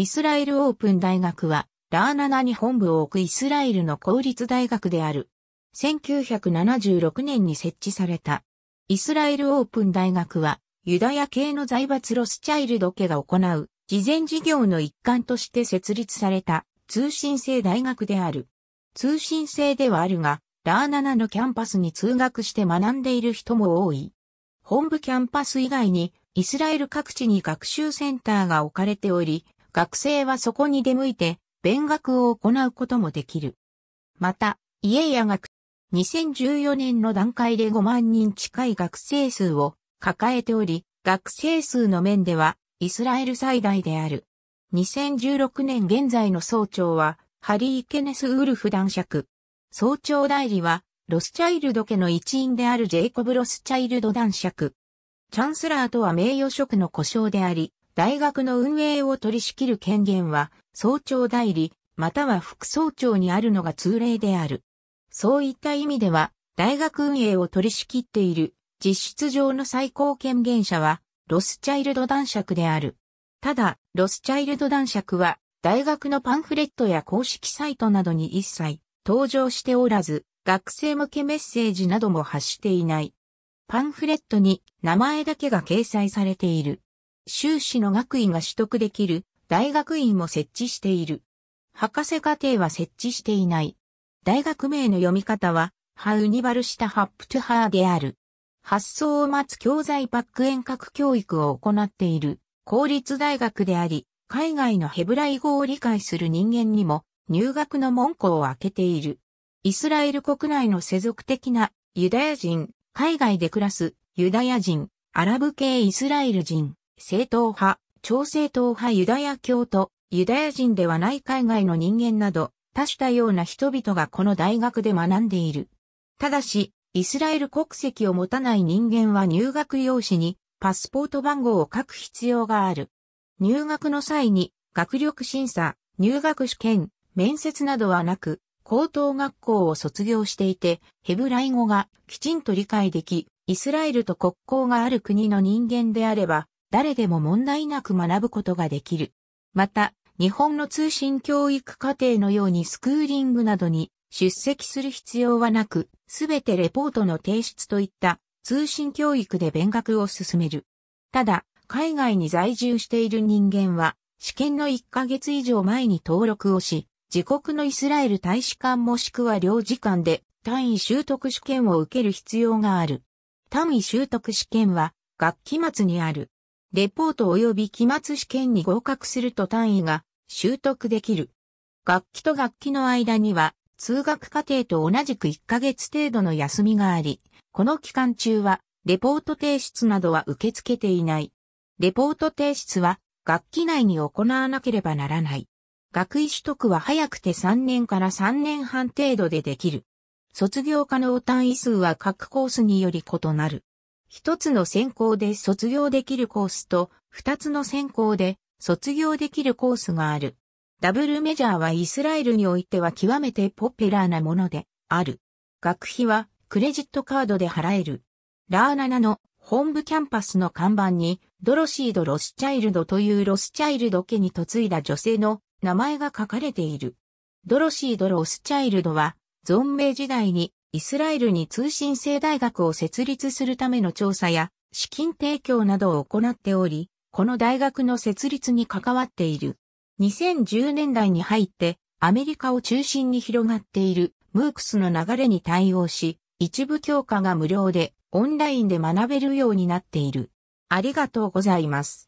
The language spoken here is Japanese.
イスラエルオープン大学は、ラーナナに本部を置くイスラエルの公立大学である。1976年に設置された。イスラエルオープン大学は、ユダヤ系の財閥ロスチャイルド家が行う、慈善事業の一環として設立された、通信制大学である。通信制ではあるが、ラーナナのキャンパスに通学して学んでいる人も多い。本部キャンパス以外に、イスラエル各地に学習センターが置かれており、学生はそこに出向いて、勉学を行うこともできる。また、家や学、2014年の段階で5万人近い学生数を抱えており、学生数の面では、イスラエル最大である。2016年現在の総長は、ハリー・ケネス・ウルフ男爵。総長代理は、ロスチャイルド家の一員であるジェイコブ・ロスチャイルド男爵。チャンスラーとは名誉職の故障であり、大学の運営を取り仕切る権限は、総長代理、または副総長にあるのが通例である。そういった意味では、大学運営を取り仕切っている、実質上の最高権限者は、ロスチャイルド男爵である。ただ、ロスチャイルド男爵は、大学のパンフレットや公式サイトなどに一切登場しておらず、学生向けメッセージなども発していない。パンフレットに名前だけが掲載されている。修士の学位が取得できる大学院も設置している。博士課程は設置していない。大学名の読み方は、ハウニバルシタハップトゥハーである。発想を待つ教材バック遠隔教育を行っている公立大学であり、海外のヘブライ語を理解する人間にも入学の門戸を開けている。イスラエル国内の世俗的なユダヤ人、海外で暮らすユダヤ人、アラブ系イスラエル人、正統派、超正統派ユダヤ教徒、ユダヤ人ではない海外の人間など、多種多様な人々がこの大学で学んでいる。ただし、イスラエル国籍を持たない人間は入学用紙にパスポート番号を書く必要がある。入学の際に学力審査、入学試験、面接などはなく、高等学校を卒業していて、ヘブライ語がきちんと理解でき、イスラエルと国交がある国の人間であれば、誰でも問題なく学ぶことができる。また、日本の通信教育課程のようにスクーリングなどに出席する必要はなく、すべてレポートの提出といった通信教育で勉学を進める。ただ、海外に在住している人間は、試験の1ヶ月以上前に登録をし、自国のイスラエル大使館もしくは領事館で単位習得試験を受ける必要がある。単位習得試験は、学期末にあるレポート及び期末試験に合格すると単位が習得できる。楽器と楽器の間には通学課程と同じく1ヶ月程度の休みがあり、この期間中はレポート提出などは受け付けていない。レポート提出は学期内に行わなければならない。学位取得は早くて3年から3年半程度でできる。卒業可能単位数は各コースにより異なる。一つの専攻で卒業できるコースと、二つの専攻で卒業できるコースがある。ダブルメジャーはイスラエルにおいては極めてポピュラーなものである。学費はクレジットカードで払える。ラーナナの本部キャンパスの看板にドロシード・ロスチャイルドというロスチャイルド家に嫁いだ女性の名前が書かれている。ドロシード・ロスチャイルドは存命時代にイスラエルに通信制大学を設立するための調査や資金提供などを行っており、この大学の設立に関わっている。2010年代に入ってアメリカを中心に広がっているムークスの流れに対応し、一部教科が無料でオンラインで学べるようになっている。ありがとうございます。